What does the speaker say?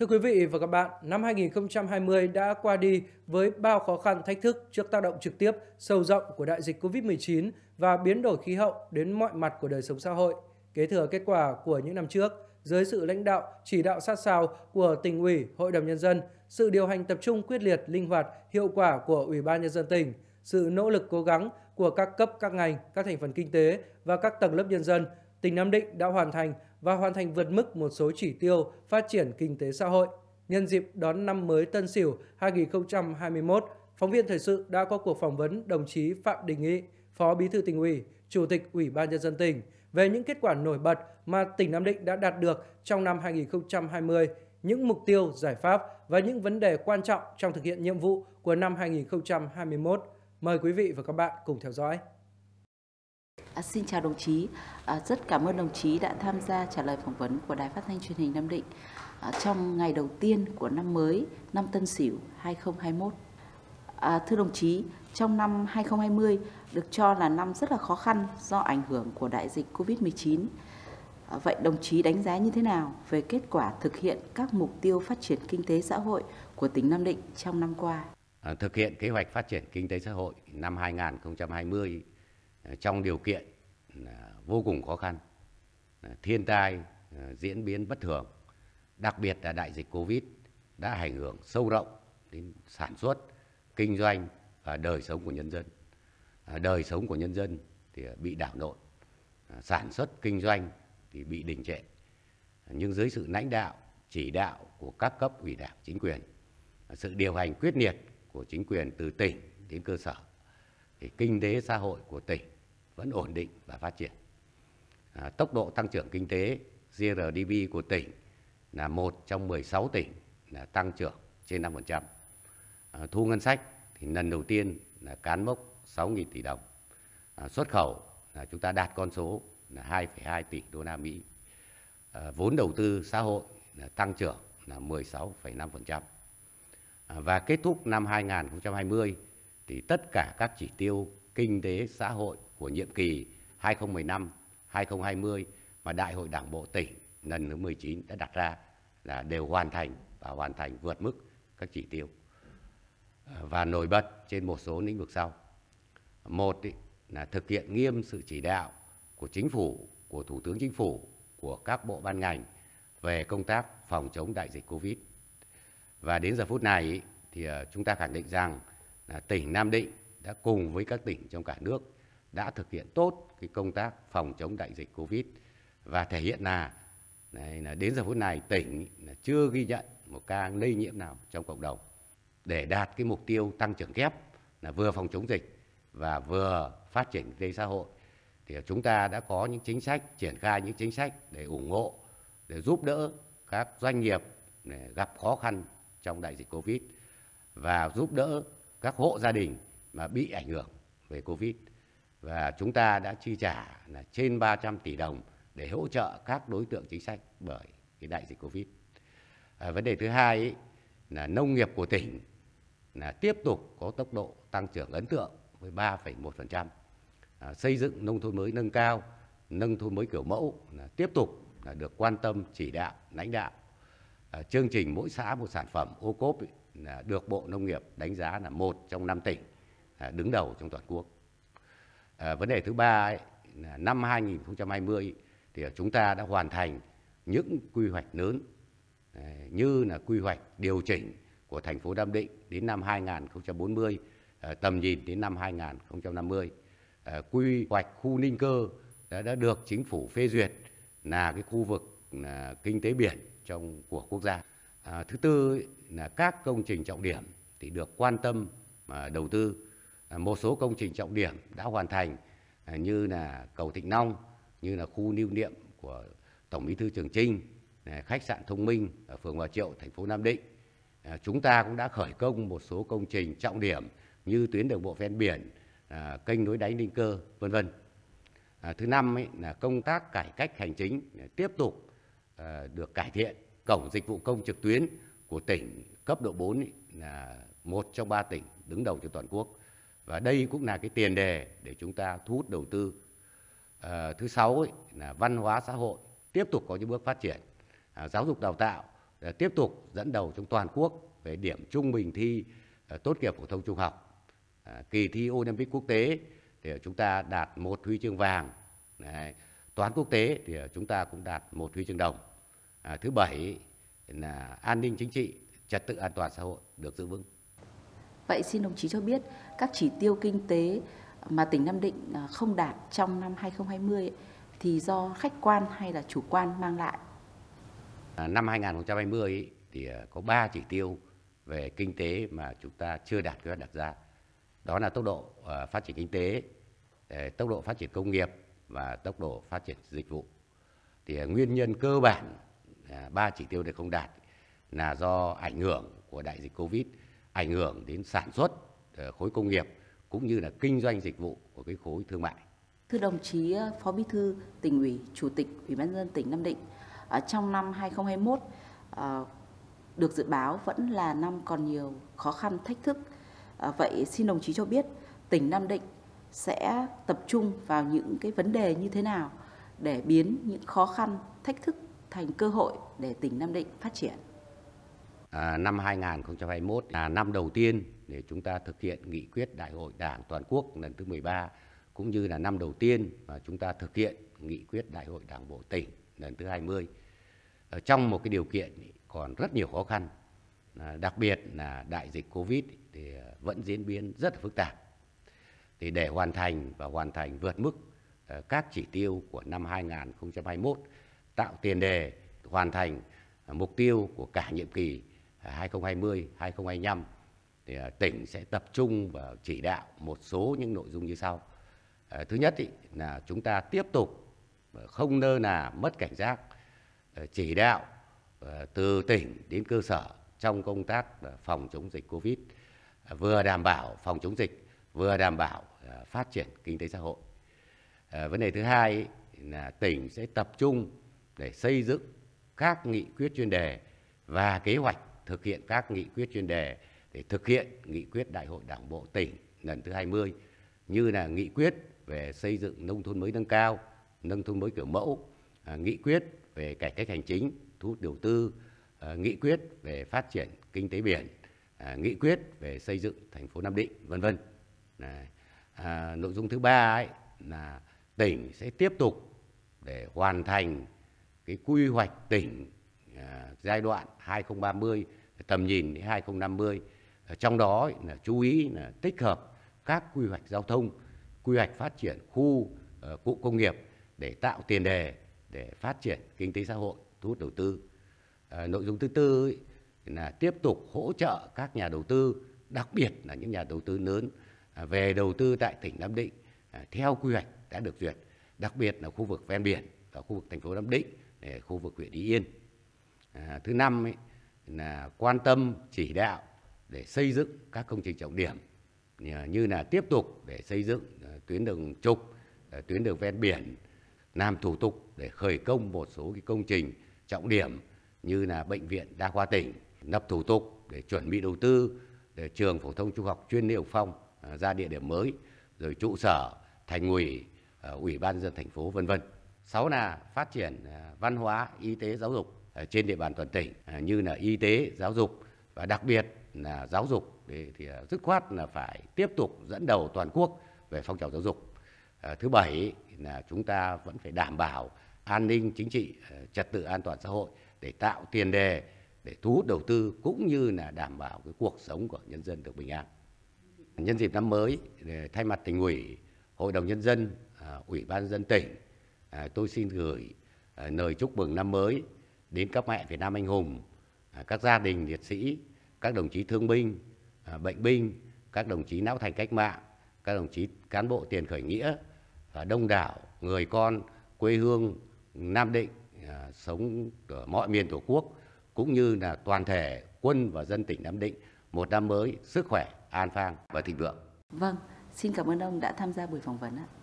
Thưa quý vị và các bạn, năm 2020 đã qua đi với bao khó khăn thách thức trước tác động trực tiếp sâu rộng của đại dịch Covid-19 và biến đổi khí hậu đến mọi mặt của đời sống xã hội. Kế thừa kết quả của những năm trước, dưới sự lãnh đạo, chỉ đạo sát sao của tỉnh ủy, hội đồng nhân dân, sự điều hành tập trung quyết liệt, linh hoạt, hiệu quả của Ủy ban nhân dân tỉnh, sự nỗ lực cố gắng của các cấp, các ngành, các thành phần kinh tế và các tầng lớp nhân dân tỉnh Nam Định đã hoàn thành và hoàn thành vượt mức một số chỉ tiêu phát triển kinh tế xã hội. Nhân dịp đón năm mới Tân Sửu 2021, phóng viên thời sự đã có cuộc phỏng vấn đồng chí Phạm Đình Nghị, Phó Bí thư tỉnh ủy, Chủ tịch Ủy ban nhân dân tỉnh về những kết quả nổi bật mà tỉnh Nam Định đã đạt được trong năm 2020, những mục tiêu, giải pháp và những vấn đề quan trọng trong thực hiện nhiệm vụ của năm 2021. Mời quý vị và các bạn cùng theo dõi. À, xin chào đồng chí, à, rất cảm ơn đồng chí đã tham gia trả lời phỏng vấn của Đài Phát thanh Truyền hình Nam Định à, trong ngày đầu tiên của năm mới, năm Tân Sửu 2021. À, thưa đồng chí, trong năm 2020 được cho là năm rất là khó khăn do ảnh hưởng của đại dịch Covid-19. À, vậy đồng chí đánh giá như thế nào về kết quả thực hiện các mục tiêu phát triển kinh tế xã hội của tỉnh Nam Định trong năm qua? À, thực hiện kế hoạch phát triển kinh tế xã hội năm 2020 Ờ, trong điều kiện vô cùng khó khăn thiên tai ờ, diễn biến bất thường đặc biệt là đại dịch covid đã ảnh hưởng sâu rộng đến sản xuất kinh doanh và đời sống của nhân dân ờ, đời sống của nhân dân thì bị đảo lộn sản xuất kinh doanh thì bị đình trệ nhưng dưới sự lãnh đạo chỉ đạo của các cấp ủy đảng chính quyền sự điều hành quyết liệt của chính quyền từ tỉnh đến cơ sở thì kinh tế xã hội của tỉnh vẫn ổn định và phát triển. À, tốc độ tăng trưởng kinh tế GRDP của tỉnh là một trong 16 tỉnh là tăng trưởng trên 5%. À, thu ngân sách thì lần đầu tiên là cán mốc 6.000 tỷ đồng. À, xuất khẩu là chúng ta đạt con số là 2,2 tỷ đô la Mỹ. À, vốn đầu tư xã hội là tăng trưởng là 16,5%. À, và kết thúc năm 2020 thì tất cả các chỉ tiêu kinh tế xã hội của nhiệm kỳ 2015-2020 mà Đại hội Đảng bộ tỉnh lần thứ 19 đã đặt ra là đều hoàn thành và hoàn thành vượt mức các chỉ tiêu và nổi bật trên một số lĩnh vực sau. Một ý, là thực hiện nghiêm sự chỉ đạo của chính phủ, của Thủ tướng Chính phủ, của các bộ ban ngành về công tác phòng chống đại dịch Covid. Và đến giờ phút này ý, thì ờ, chúng ta khẳng định rằng là tỉnh Nam Định đã cùng với các tỉnh trong cả nước đã thực hiện tốt cái công tác phòng chống đại dịch Covid và thể hiện là này là đến giờ phút này tỉnh là chưa ghi nhận một ca lây nhiễm nào trong cộng đồng để đạt cái mục tiêu tăng trưởng kép là vừa phòng chống dịch và vừa phát triển kinh tế xã hội thì chúng ta đã có những chính sách triển khai những chính sách để ủng hộ để giúp đỡ các doanh nghiệp gặp khó khăn trong đại dịch covid và giúp đỡ các hộ gia đình mà bị ảnh hưởng về Covid và chúng ta đã chi trả là trên 300 tỷ đồng để hỗ trợ các đối tượng chính sách bởi cái đại dịch Covid. À, vấn đề thứ hai ý, là nông nghiệp của tỉnh là tiếp tục có tốc độ tăng trưởng ấn tượng với 3,1%. À, xây dựng nông thôn mới nâng cao, nông thôn mới kiểu mẫu là tiếp tục là được quan tâm chỉ đạo lãnh đạo. À, chương trình mỗi xã một sản phẩm ô cốp ý, được Bộ Nông nghiệp đánh giá là một trong năm tỉnh à, đứng đầu trong toàn quốc. À, vấn đề thứ ba là năm 2020 thì chúng ta đã hoàn thành những quy hoạch lớn à, như là quy hoạch điều chỉnh của thành phố Nam Định đến năm 2040, tầm nhìn đến năm 2050. Quy hoạch khu Ninh Cơ đã, đã được chính phủ phê duyệt là cái khu vực kinh tế biển trong của quốc gia. À, thứ tư là các công trình trọng điểm thì được quan tâm à, đầu tư. À, một số công trình trọng điểm đã hoàn thành à, như là cầu Thịnh Long, như là khu lưu niệm của Tổng Bí thư Trường Trinh, à, khách sạn Thông Minh ở phường Hòa Triệu, thành phố Nam Định. À, chúng ta cũng đã khởi công một số công trình trọng điểm như tuyến đường bộ ven biển, à, kênh nối đáy Ninh Cơ, vân vân. À, thứ năm ấy, là công tác cải cách hành chính à, tiếp tục à, được cải thiện cổng dịch vụ công trực tuyến của tỉnh cấp độ 4 là một trong ba tỉnh đứng đầu trên toàn quốc. Và đây cũng là cái tiền đề để chúng ta thu hút đầu tư. À, thứ sáu ý, là văn hóa xã hội tiếp tục có những bước phát triển. À, giáo dục đào tạo à, tiếp tục dẫn đầu trong toàn quốc về điểm trung bình thi à, tốt nghiệp phổ thông trung học. À, kỳ thi Olympic quốc tế thì chúng ta đạt một huy chương vàng. Đấy. Toán quốc tế thì chúng ta cũng đạt một huy chương đồng à, thứ bảy là an ninh chính trị trật tự an toàn xã hội được giữ vững vậy xin đồng chí cho biết các chỉ tiêu kinh tế mà tỉnh Nam Định à, không đạt trong năm 2020 thì do khách quan hay là chủ quan mang lại à, năm 2020 ý, thì à, có 3 chỉ tiêu về kinh tế mà chúng ta chưa đạt kế hoạch đặt ra đó là tốc độ à, phát triển kinh tế tốc độ phát triển công nghiệp và tốc độ phát triển dịch vụ thì nguyên nhân cơ bản À, ba chỉ tiêu này không đạt là do ảnh hưởng của đại dịch Covid, ảnh hưởng đến sản xuất ờ, khối công nghiệp cũng như là kinh doanh dịch vụ của cái khối thương mại. Thưa đồng chí ờ, Phó Bí thư tỉnh ủy, Chủ tịch Ủy ban dân tỉnh Nam Định, trong năm 2021 ờ, được dự báo vẫn là năm còn nhiều khó khăn thách thức. Vậy xin đồng chí cho biết tỉnh Nam Định sẽ tập trung vào những cái vấn đề như thế nào để biến những khó khăn, thách thức thành cơ hội để tỉnh Nam Định phát triển. À, năm 2021 là năm đầu tiên để chúng ta thực hiện nghị quyết Đại hội Đảng toàn quốc lần thứ 13 cũng như là năm đầu tiên mà chúng ta thực hiện nghị quyết Đại hội Đảng bộ tỉnh lần thứ 20 ở trong một cái điều kiện còn rất nhiều khó khăn à, đặc biệt là đại dịch Covid thì à, vẫn diễn biến rất là phức tạp. Thì để hoàn thành và hoàn thành vượt mức à, các chỉ tiêu của năm 2021 tạo tiền đề hoàn thành à, mục tiêu của cả nhiệm kỳ 2020-2025 à, thì à, tỉnh sẽ tập trung và chỉ đạo một số những nội dung như sau. Thứ nhất là chúng ta tiếp tục không nơ là mất cảnh giác chỉ đạo từ tỉnh đến cơ sở trong công tác phòng chống dịch Covid vừa đảm bảo phòng chống dịch vừa đảm bảo phát triển kinh tế xã hội. Vấn đề thứ hai là tỉnh sẽ tập trung để xây dựng các nghị quyết chuyên đề và kế hoạch thực hiện các nghị quyết chuyên đề để thực hiện nghị quyết Đại hội Đảng bộ tỉnh lần thứ 20 như là nghị quyết về xây dựng nông thôn mới nâng cao, nông thôn mới kiểu mẫu, à, nghị quyết về cải cách hành chính, thu hút đầu tư, à, nghị quyết về phát triển kinh tế biển, à, nghị quyết về xây dựng thành phố Nam Định, vân vân. nội dung thứ ba ấy là tỉnh sẽ tiếp tục để hoàn thành cái quy hoạch tỉnh à, giai đoạn 2030 tầm nhìn đến 2050 à, trong đó là chú ý là tích hợp các quy hoạch giao thông quy hoạch phát triển khu à, ờ, cụ công nghiệp để tạo tiền đề để phát triển kinh tế xã hội thu hút đầu tư à, nội dung thứ tư ấy, là tiếp tục hỗ trợ các nhà đầu tư đặc biệt là những nhà đầu tư lớn à, về đầu tư tại tỉnh Nam Định à, theo quy hoạch đã được duyệt đặc biệt là khu vực ven biển và khu vực thành phố Nam Định để khu vực huyện Y Yên. À, thứ năm ấy, là quan tâm chỉ đạo để xây dựng các công trình trọng điểm à, như là tiếp tục để xây dựng à, tuyến đường trục, à, tuyến đường ven biển, làm thủ tục để khởi công một số cái công trình trọng điểm như là bệnh viện đa khoa tỉnh, lập thủ tục để chuẩn bị đầu tư để trường phổ thông trung học chuyên Lê Phong ra địa điểm mới, rồi trụ sở thành ủy, ủy ban dân thành phố vân vân sáu là phát triển à, văn hóa y tế giáo dục trên địa bàn toàn tỉnh à, như là y tế giáo dục và đặc biệt là giáo dục thì, à, dứt khoát là phải tiếp tục dẫn đầu toàn quốc về phong trào giáo dục thứ bảy là chúng ta vẫn phải đảm bảo an ninh chính trị trật tự an toàn xã hội để tạo tiền đề để thu hút đầu tư cũng như là đảm bảo cái cuộc sống của nhân dân được bình an nhân dịp năm mới thay mặt tỉnh ủy hội đồng nhân dân ủy ban dân tỉnh à, tôi xin gửi à, lời chúc mừng năm mới đến các mẹ Việt Nam anh hùng, à, các gia đình liệt sĩ, các đồng chí thương binh, à, bệnh binh, các đồng chí não thành cách mạng, các đồng chí cán bộ tiền khởi nghĩa và đông đảo người con quê hương Nam Định à, sống ở mọi miền Tổ quốc cũng như là toàn thể quân và dân tỉnh Nam Định một năm mới sức khỏe, an khang và thịnh vượng. Vâng, xin cảm ơn ông đã tham gia buổi phỏng vấn ạ.